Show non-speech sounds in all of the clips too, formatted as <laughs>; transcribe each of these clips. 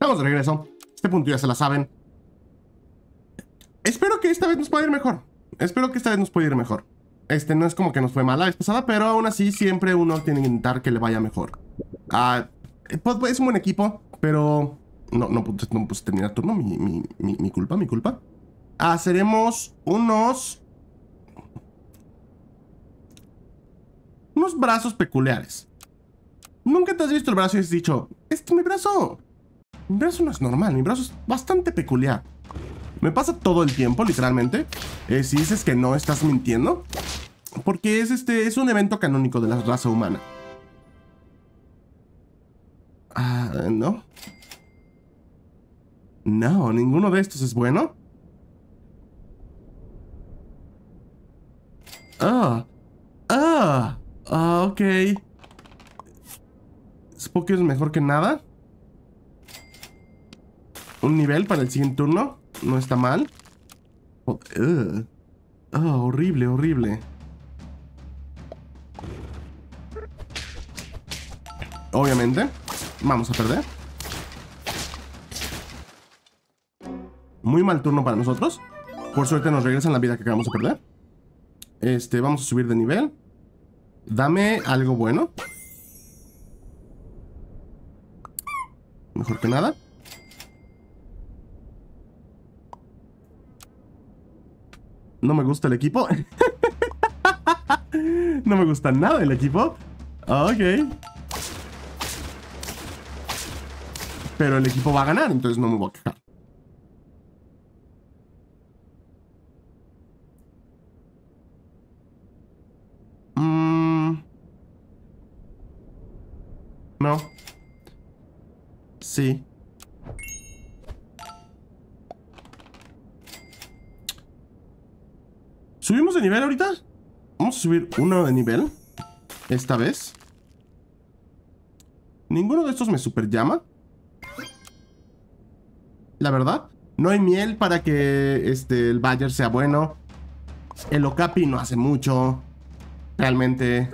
Vamos de regreso. Este punto ya se la saben. Espero que esta vez nos pueda ir mejor. Espero que esta vez nos pueda ir mejor. Este, no es como que nos fue mal la vez pasada, pero aún así siempre uno tiene que intentar que le vaya mejor. Ah, eh, pues, pues, es un buen equipo, pero... No, no, pues, no puse terminar turno, mi, culpa, mi culpa. Haceremos ah, unos... Unos brazos peculiares. Nunca te has visto el brazo y has dicho, este mi brazo mi brazo no es normal, mi brazo es bastante peculiar. Me pasa todo el tiempo, literalmente. Eh, si dices que no, estás mintiendo. Porque es, este, es un evento canónico de la raza humana. Ah, no. No, ninguno de estos es bueno. Ah. Ah. Ah, ok. Spooky es mejor que nada un nivel para el siguiente turno. No está mal. Oh, ah, horrible, horrible. Obviamente. Vamos a perder. Muy mal turno para nosotros. Por suerte nos regresan la vida que acabamos de perder. Este, vamos a subir de nivel. Dame algo bueno. Mejor que nada. no me gusta el equipo. <laughs> no me gusta nada el equipo. Ok. Pero el equipo va a ganar, entonces no me voy a quejar. Mm. No. Sí. ¿Subimos de nivel ahorita? Vamos a subir uno de nivel. Esta vez. Ninguno de estos me super llama. La verdad. No hay miel para que este, el Bayer sea bueno. El Okapi no hace mucho. Realmente.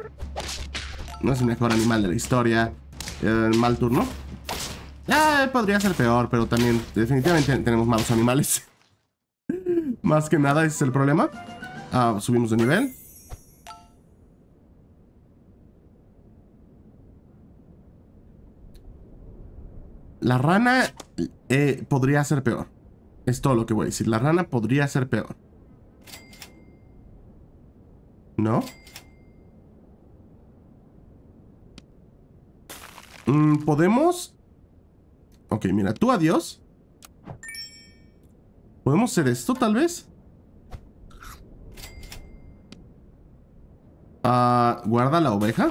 No es el mejor animal de la historia. el mal turno. Ya eh, podría ser peor, pero también definitivamente tenemos malos animales. <laughs> Más que nada ese es el problema. Ah, subimos de nivel. La rana eh, podría ser peor. Es todo lo que voy a decir. La rana podría ser peor. ¿No? Mm, Podemos... Ok, mira, tú adiós. ¿Podemos hacer esto, tal vez? Ah, Guarda la oveja.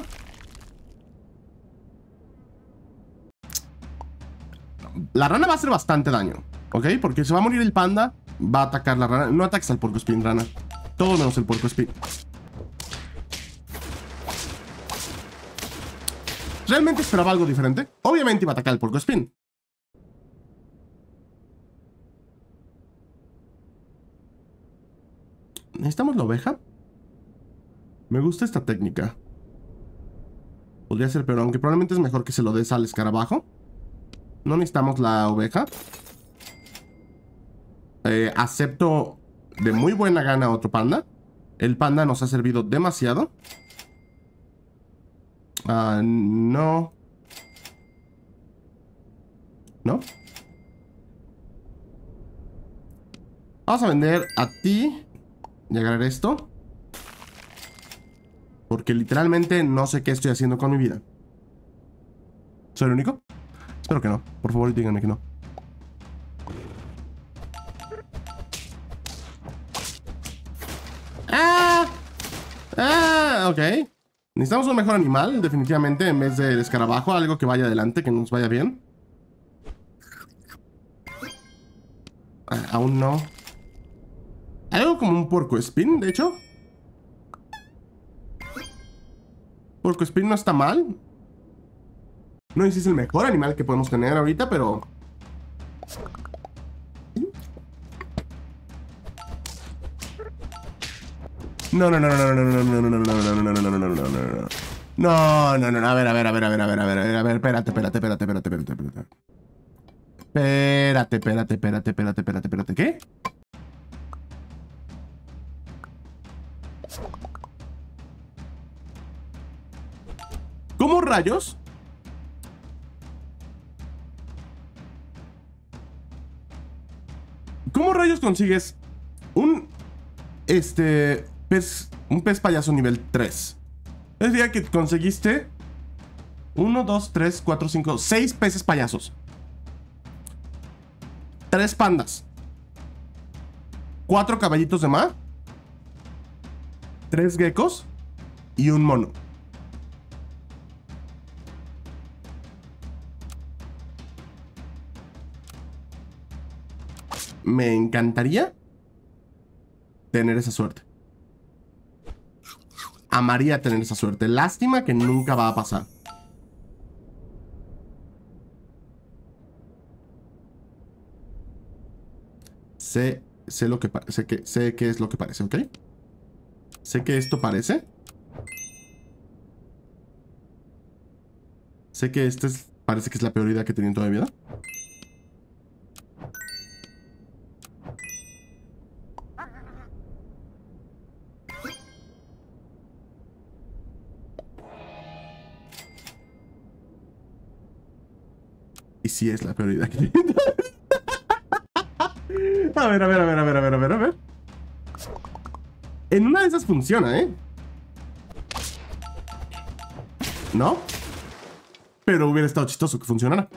La rana va a hacer bastante daño, ¿ok? Porque se va a morir el panda, va a atacar la rana. No ataques al porco spin, rana. Todo menos el porco spin. Realmente esperaba algo diferente. Obviamente iba a atacar al porco spin. ¿Necesitamos la oveja? Me gusta esta técnica. Podría ser pero aunque probablemente es mejor que se lo des al escarabajo. No necesitamos la oveja. Eh, acepto de muy buena gana otro panda. El panda nos ha servido demasiado. Ah, no. ¿No? Vamos a vender a ti. Y agarrar esto. Porque literalmente no sé qué estoy haciendo con mi vida. ¿Soy el único? Espero que no. Por favor, díganme que no. ¡Ah! ¡Ah! Ok. Necesitamos un mejor animal, definitivamente, en vez del escarabajo. Algo que vaya adelante, que nos vaya bien. Ah, aún no. Algo como un porco spin, de hecho. Porque Spin no está mal. No sé si es el mejor animal que podemos tener ahorita, pero... No, no, no, no, no, no, no, no, no, no, no, no, no, no, no, no, no, no. No, no, no, no no no no no a ver, a ver, a ver, a ver, a ver, a ver, a ver, espérate, espérate, espérate, espérate, espérate, espérate. Espérate, espérate, espérate, espérate, espérate, espérate, ¿qué? ¿Cómo rayos? ¿Cómo rayos consigues un... Este... Pez... Un pez payaso nivel 3? Es decir, que conseguiste... 1, 2, 3, 4, 5, 6 peces payasos. 3 pandas. 4 caballitos de mar. 3 geckos. Y un mono. me encantaría tener esa suerte. Amaría tener esa suerte. Lástima que nunca va a pasar. Sé, sé lo que sé que sé es lo que parece, ¿ok? Sé que esto parece. Sé que esta es, parece que es la peor idea que tenía en toda mi vida. es la prioridad. <laughs> a ver, a ver, a ver, a ver, a ver, a ver, a ver. En una de esas funciona, ¿eh? ¿No? Pero hubiera estado chistoso que funcionara.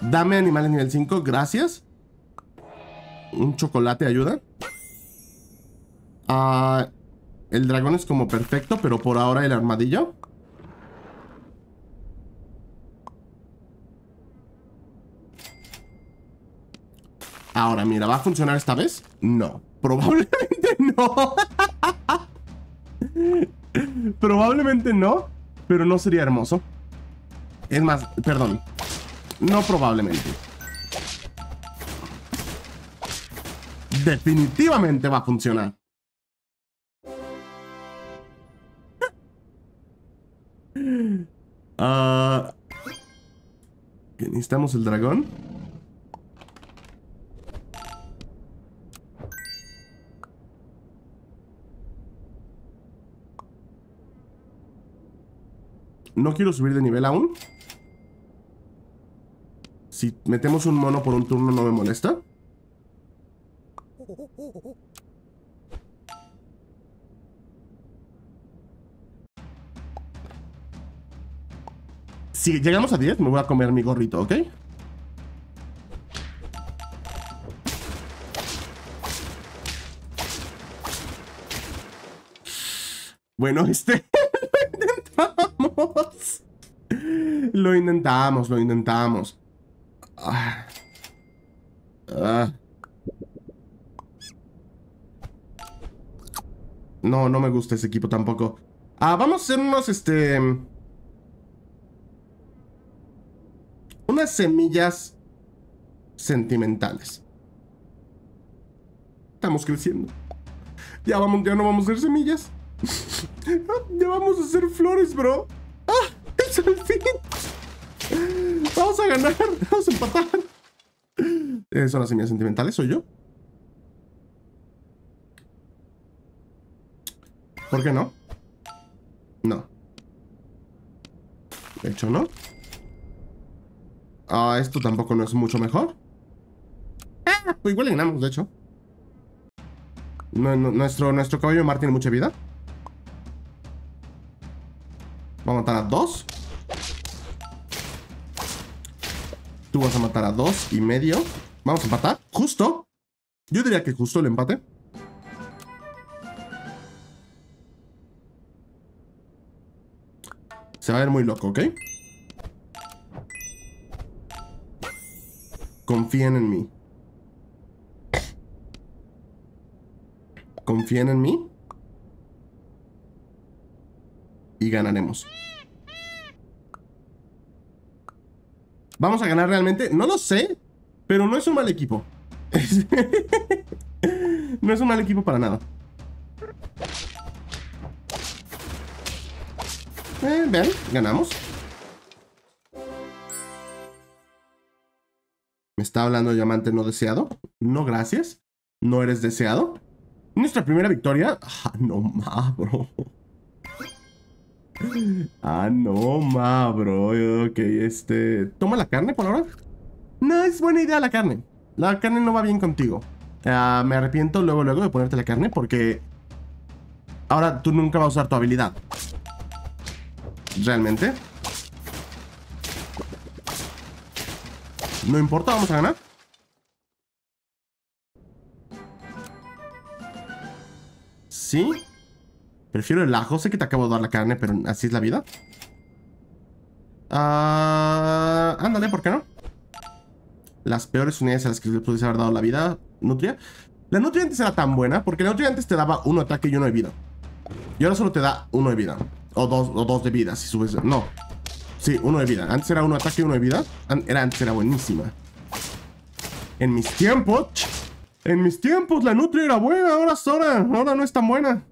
Dame animales nivel 5, gracias. Un chocolate ayuda. Ah, el dragón es como perfecto, pero por ahora el armadillo. ahora, mira, ¿va a funcionar esta vez? No, probablemente <laughs> no. probablemente no, pero no sería hermoso. Es más, perdón, no probablemente. Definitivamente va a funcionar. Ah, ¿Qué necesitamos el dragón. No quiero subir de nivel aún. Si metemos un mono por un turno no me molesta. Si llegamos a 10, me voy a comer mi gorrito, ¿ok? Bueno, <laughs> este... Lo intentamos, lo intentamos. Ah. Ah. No, no me gusta ese equipo tampoco. Ah, vamos a hacer unos, este... Unas semillas sentimentales. Estamos creciendo. Ya, vamos, ya no vamos a hacer semillas. <laughs> ya vamos a hacer flores, bro. ¡Ah! ¡Es el fin! <gasps> Vamos a ganar, vamos a empatar. Eh, son las semillas sentimentales, soy yo. ¿Por qué no? No. De hecho, no. Ah, esto tampoco no es mucho mejor. Ah, pues igual ganamos, de hecho. nuestro, nuestro caballo Mar tiene mucha vida. Vamos a matar a dos. Tú vas a matar a dos y medio. Vamos a empatar. Justo. Yo diría que justo el empate. Se va a ver muy loco, ¿ok? Confíen en mí. Confíen en mí. Y ganaremos. ¿Vamos a ganar realmente? No lo sé, pero no es un mal equipo. <laughs> no es un mal equipo para nada. Eh, vean, ganamos. Me está hablando el diamante no deseado. No, gracias. No eres deseado. Nuestra primera victoria. Ah, no ma, bro. <laughs> Ah, no, ma, bro. Ok, este... ¿Toma la carne por ahora? No, es buena idea la carne. La carne no va bien contigo. Ah, me arrepiento luego, luego de ponerte la carne porque... Ahora tú nunca vas a usar tu habilidad. Realmente. No importa, vamos a ganar. ¿Sí? Prefiero el ajo. Sé que te acabo de dar la carne, pero así es la vida. Ah, ándale, ¿por qué no? Las peores unidades a las que le pudiese haber dado la vida. Nutria. La nutria antes era tan buena porque la nutria antes te daba uno ataque y uno de vida. Y ahora solo te da uno de vida. O dos, o dos de vida, si subes... No. Sí, uno de vida. Antes era uno ataque y uno de vida. Era, antes era buenísima. En mis tiempos... En mis tiempos la nutria era buena. Ahora es hora. Ahora no es tan buena.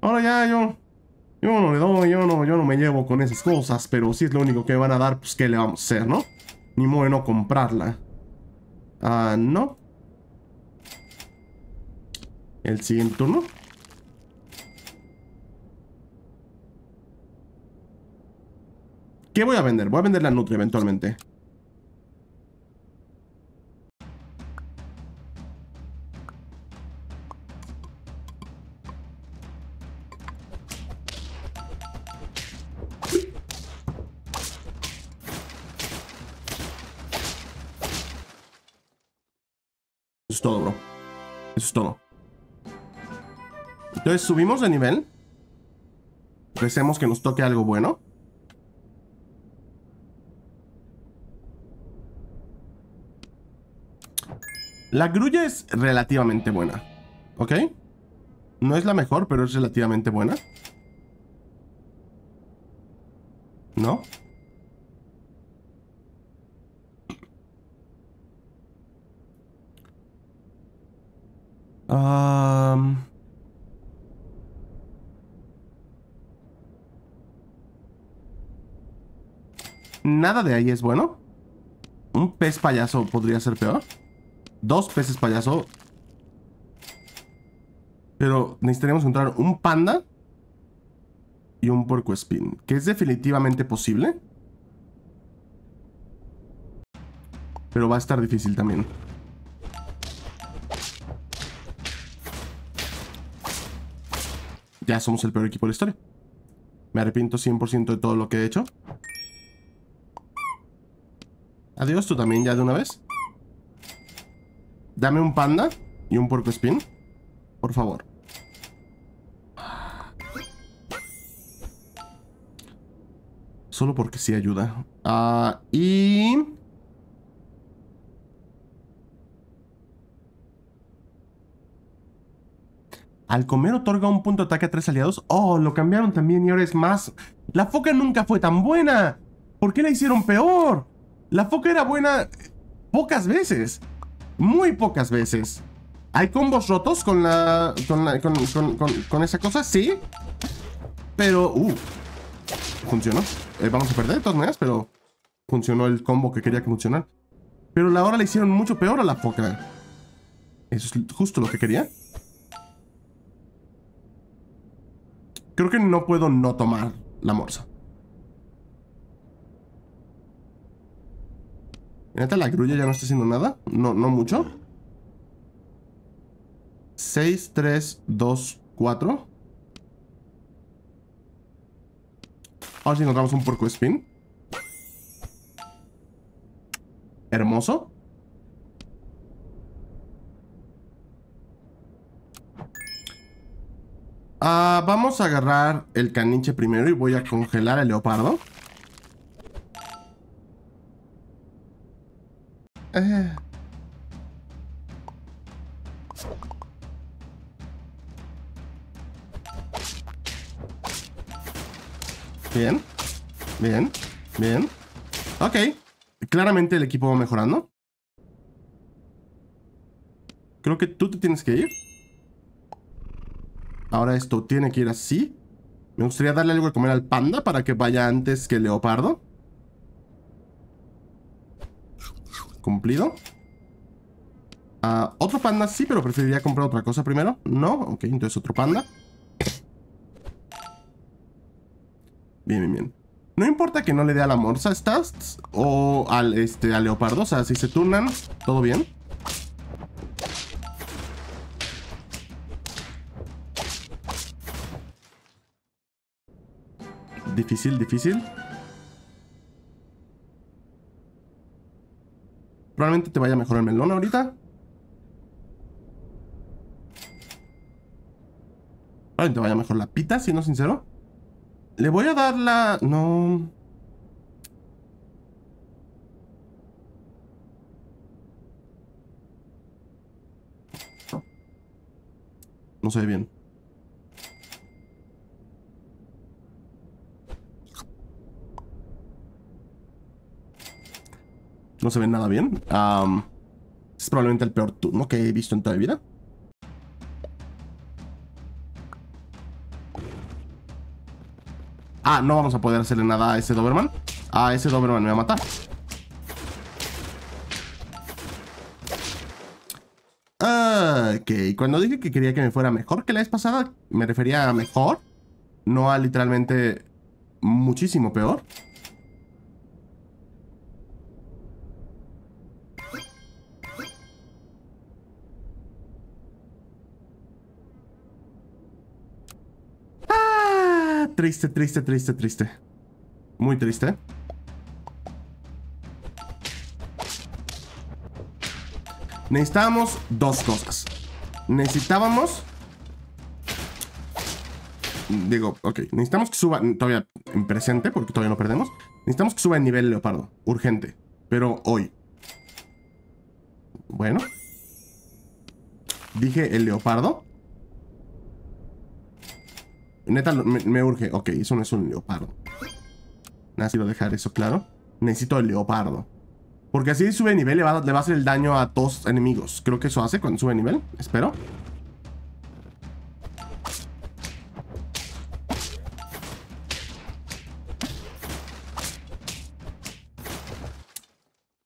Ahora ya yo. Yo no le doy, yo no, yo no me llevo con esas cosas, pero si es lo único que van a dar, pues que le vamos a hacer, ¿no? Ni modo de no comprarla. Ah, no. El siguiente turno. ¿Qué voy a vender? Voy a vender la Nutri eventualmente. todo, bro. Eso es todo. Entonces subimos de nivel. Recemos que nos toque algo bueno. La grulla es relativamente buena. ¿Ok? No es la mejor, pero es relativamente buena. ¿No? nada de ahí es bueno. Un pez payaso podría ser peor. Dos peces payaso. Pero necesitaríamos encontrar un panda y un puerco spin, que es definitivamente posible. Pero va a estar difícil también. Ya somos el peor equipo de la historia. Me arrepiento 100% de todo lo que he hecho. Adiós, tú también ya de una vez. Dame un panda y un porco spin. Por favor. Solo porque sí ayuda. Ah, y... Al comer otorga un punto de ataque a tres aliados. Oh, lo cambiaron también y ahora es más. La foca nunca fue tan buena. ¿Por qué la hicieron peor? La foca era buena pocas veces. Muy pocas veces. ¿Hay combos rotos con la. con, con, con esa cosa? Sí. Pero. Uh, funcionó. Eh, vamos a perder de todas maneras, pero. Funcionó el combo que quería que funcionara. Pero la hora le hicieron mucho peor a la foca. Eso es justo lo que quería. Creo que no puedo no tomar la morsa. Neta, la grulla ya no está haciendo nada. No, no mucho. 6, 3, 2, 4. Ahora sí encontramos un porco spin. Hermoso. Ah, vamos a agarrar el caniche primero y voy a congelar el leopardo. Bien. Bien. Bien. Ok. Claramente el equipo va mejorando. Creo que tú te tienes que ir. Ahora esto tiene que ir así. Me gustaría darle algo de comer al panda para que vaya antes que el leopardo. cumplido. Ah, otro panda sí, pero preferiría comprar otra cosa primero. No, ok, entonces otro panda. Bien, bien, bien. No importa que no le dé a la morsa estás o al, este, al leopardo. O sea, si se turnan, todo bien. Difícil, difícil. Probablemente te vaya mejor el melón ahorita. Probablemente te vaya mejor la pita, siendo sincero. Le voy a dar la... No... No se ve bien. No se ve nada bien. es probablemente el peor turno que he visto en toda mi vida. Ah, no vamos a poder hacerle nada a ese Doberman. A ese Doberman me va a matar. Ah, ok, cuando dije que quería que me fuera mejor que la vez pasada, me refería a mejor, no a literalmente muchísimo peor. triste, triste, triste, triste. Muy triste. Necesitábamos dos cosas. Necesitábamos... Digo, ok. Necesitamos que suba... Todavía en presente, porque todavía no perdemos. Necesitamos que suba el nivel leopardo. Urgente. Pero hoy. Bueno. Dije el leopardo. Neta, me, urge. Ok, eso no es un leopardo. quiero dejar eso claro. Necesito el leopardo. Porque así sube nivel, le va, le va a hacer el daño a dos enemigos. Creo que eso hace cuando sube nivel. Espero.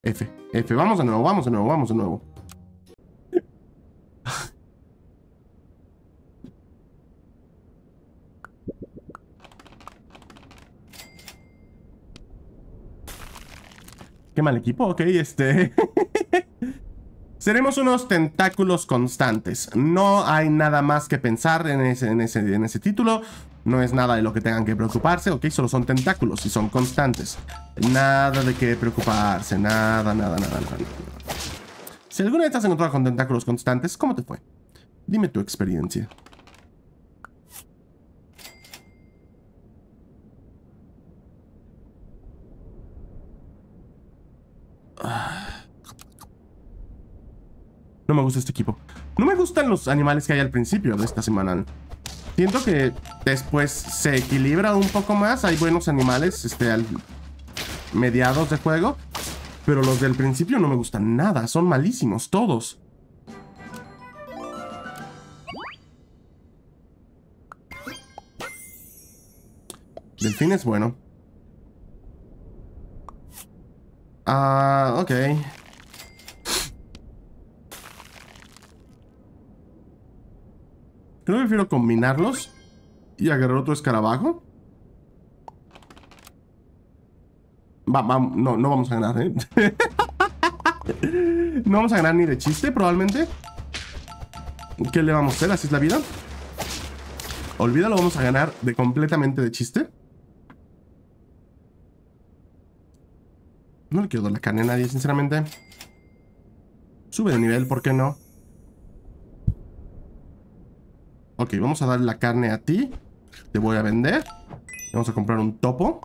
F, F. Vamos de nuevo, vamos de nuevo, vamos de nuevo. Qué mal equipo, ok, este... <laughs> Seremos unos tentáculos constantes. No hay nada más que pensar en ese, ese, título. No es nada de lo que tengan que preocuparse, ok, solo son tentáculos y son constantes. Nada de qué preocuparse, nada, nada, nada, nada. Si alguna vez te has encontrado con tentáculos constantes, ¿cómo te fue? Dime tu experiencia. No me gusta este equipo. No me gustan los animales que hay al principio de esta semana. Siento que después se equilibra un poco más. Hay buenos animales este, al mediados de juego. Pero los del principio no me gustan nada. Son malísimos, todos. Delfín es bueno. Ah, ok. Creo que prefiero combinarlos y agarrar otro escarabajo. Va, no, no vamos a ganar, ¿eh? <laughs> no vamos a ganar ni de chiste, probablemente. ¿Qué le vamos a hacer? Así es la vida. Olvídalo, vamos a ganar de completamente de chiste. No le quiero dar la carne a nadie, sinceramente. Sube de nivel, ¿por qué no? Ok, vamos a darle la carne a ti. Te voy a vender. Vamos a comprar un topo.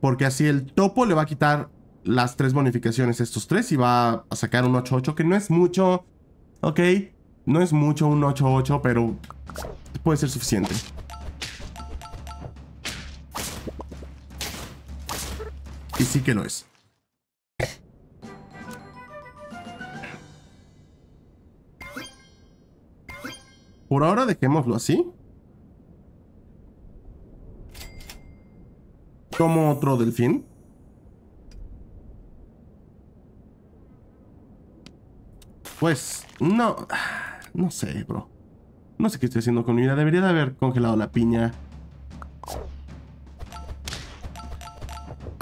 Porque así el topo le va a quitar las tres bonificaciones a estos tres y va a sacar un 8-8, que no es mucho. Ok, no es mucho un 8-8, pero puede ser suficiente. sí que lo es. Por ahora dejémoslo así. Como otro delfín. Pues, no... <sighs> No sé, bro. No sé qué estoy haciendo con mi vida. Debería de haber congelado la piña.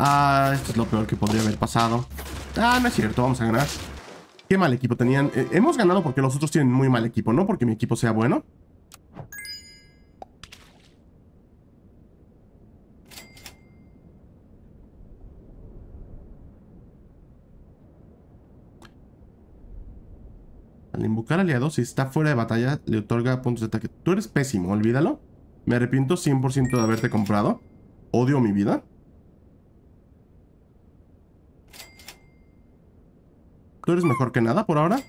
Ah, esto es lo peor que podría haber pasado. Ah, no es cierto, vamos a ganar. Qué mal equipo tenían. Eh, hemos ganado porque los otros tienen muy mal equipo, no porque mi equipo sea bueno. Al invocar aliado, si está fuera de batalla, le otorga puntos de ataque. Tú eres pésimo, olvídalo. Me arrepiento 100% de haberte comprado. Odio mi vida. mejor que nada por ahora?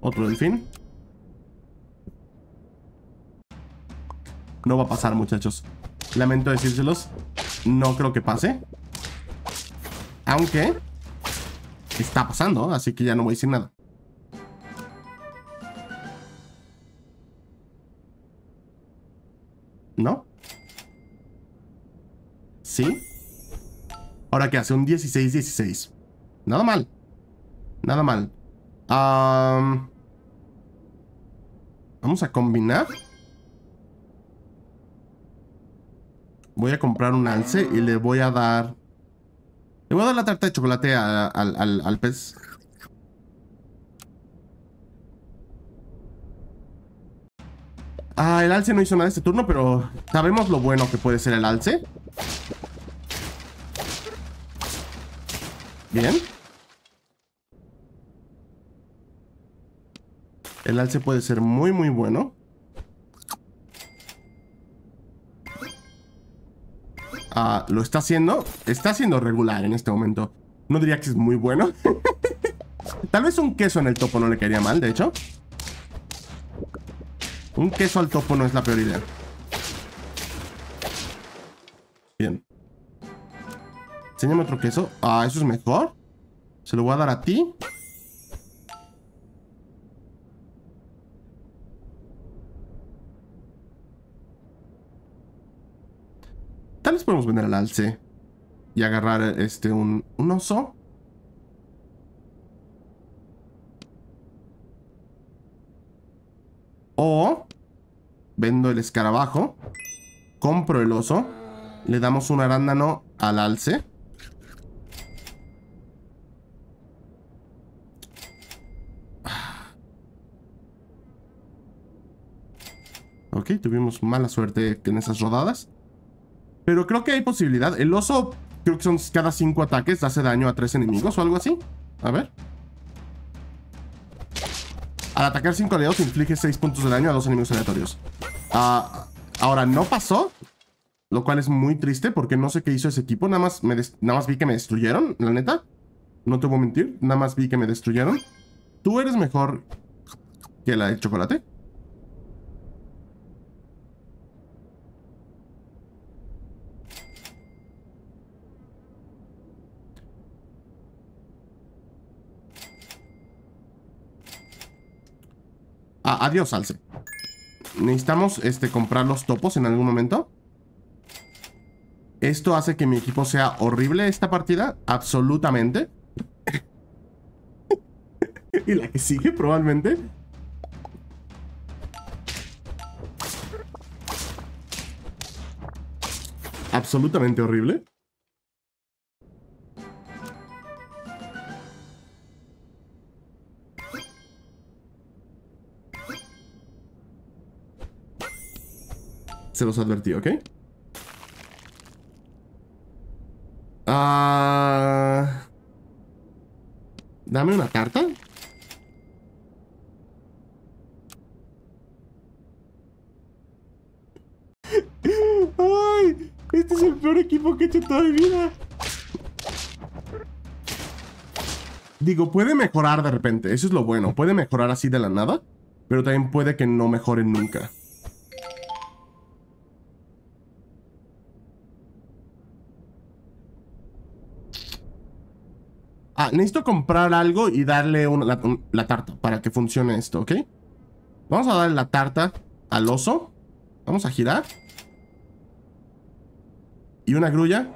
Otro delfín. No va a pasar, muchachos. Lamento decírselos. No creo que pase. Aunque... Está pasando, así que ya no voy a decir nada. ¿No? ¿Sí? Ahora que hace un 16-16. Nada mal. Nada mal. vamos a combinar. Voy a comprar un alce y le voy a dar... Le voy a dar la tarta de chocolate al, al pez. Ah, el alce no hizo nada este turno, pero sabemos lo bueno que puede ser el alce. Bien. El alce puede ser muy, muy bueno. Ah, lo está haciendo. Está siendo regular en este momento. No diría que es muy bueno. <laughs> Tal vez un queso en el topo no le caería mal, de hecho. Un queso al topo no es la peor idea. Bien. Enséñame otro queso. Ah, eso es mejor. Se lo voy a dar a ti. Tal vez podemos vender al alce. Y agarrar este un, un oso. O vendo el escarabajo. Compro el oso. Le damos un arándano al alce. Ok, tuvimos mala suerte en esas rodadas. Pero creo que hay posibilidad. El oso, creo que son cada cinco ataques, hace daño a tres enemigos o algo así. A ver. Al atacar cinco aliados inflige seis puntos de daño a dos enemigos aleatorios. Ah, ahora, no pasó. Lo cual es muy triste porque no sé qué hizo ese equipo. Nada más, me nada más vi que me destruyeron, la neta. No te voy a mentir. Nada más vi que me destruyeron. Tú eres mejor que la de chocolate. Ah, adiós, alce. Necesitamos este, comprar los topos en algún momento. ¿Esto hace que mi equipo sea horrible esta partida? Absolutamente. <laughs> y la que sigue probablemente. Absolutamente horrible. se los advertí, ¿ok? Ah, dame una carta. ¡Ay! Este es el peor equipo que he hecho toda mi vida. Digo, puede mejorar de repente. Eso es lo bueno. Puede mejorar así de la nada. Pero también puede que no mejore nunca. Ah, necesito comprar algo y darle una, la, tarta para que funcione esto, ¿ok? Vamos a darle la tarta al oso. Vamos a girar. Y una grulla.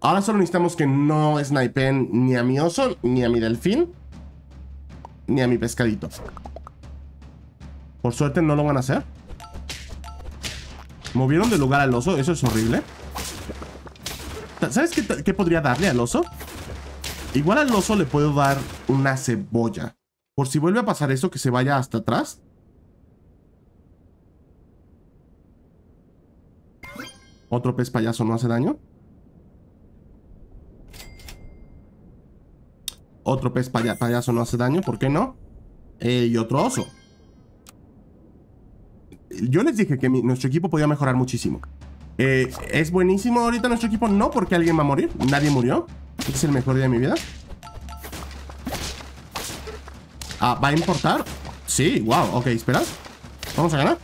Ahora solo necesitamos que no snipen ni a mi oso, ni a mi delfín, ni a mi pescadito. Por suerte no lo van a hacer. Movieron de lugar al oso, eso es horrible. ¿Sabes qué, podría darle al oso? Igual al oso le puedo dar una cebolla. Por si vuelve a pasar eso, que se vaya hasta atrás. Otro pez payaso no hace daño. Otro pez payaso no hace daño, ¿por qué no? Eh, y otro oso. Yo les dije que nuestro equipo podía mejorar muchísimo. Eh, ¿Es buenísimo ahorita nuestro equipo? No, porque alguien va a morir. Nadie murió. Es el mejor día de mi vida. Ah, ¿va a importar? Sí, wow. Ok, espera. Vamos a ganar.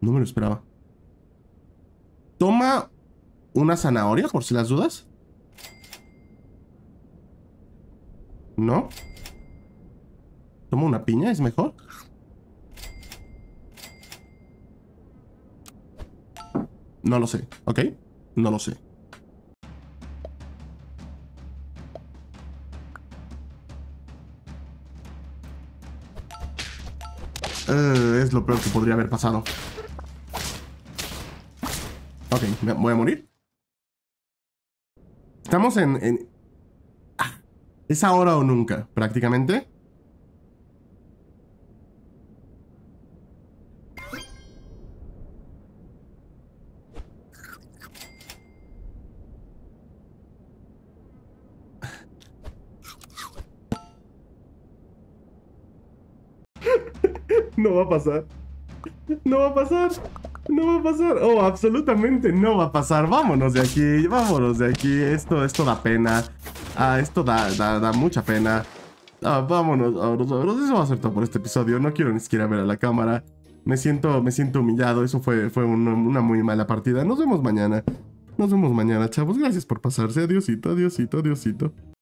No me lo esperaba. Toma una zanahoria, por si las dudas. ¿No? ¿Toma una piña? ¿Es mejor? No lo sé, ¿ok? No lo sé. Eh, es lo peor que podría haber pasado. Ok, voy a morir? Estamos en... Ah, es ahora o nunca, prácticamente. va a pasar. No va a pasar. No va a pasar. Oh, absolutamente no va a pasar. Vámonos de aquí. Vámonos de aquí. Esto, esto da pena. Ah, esto da, da, mucha pena. Ah, vámonos, Eso va a ser todo por este episodio. No quiero ni siquiera ver a la cámara. Me siento, me siento humillado. Eso fue, fue una, muy mala partida. Nos vemos mañana. Nos vemos mañana, chavos. Gracias por pasarse. Adiosito, adiosito, adiosito.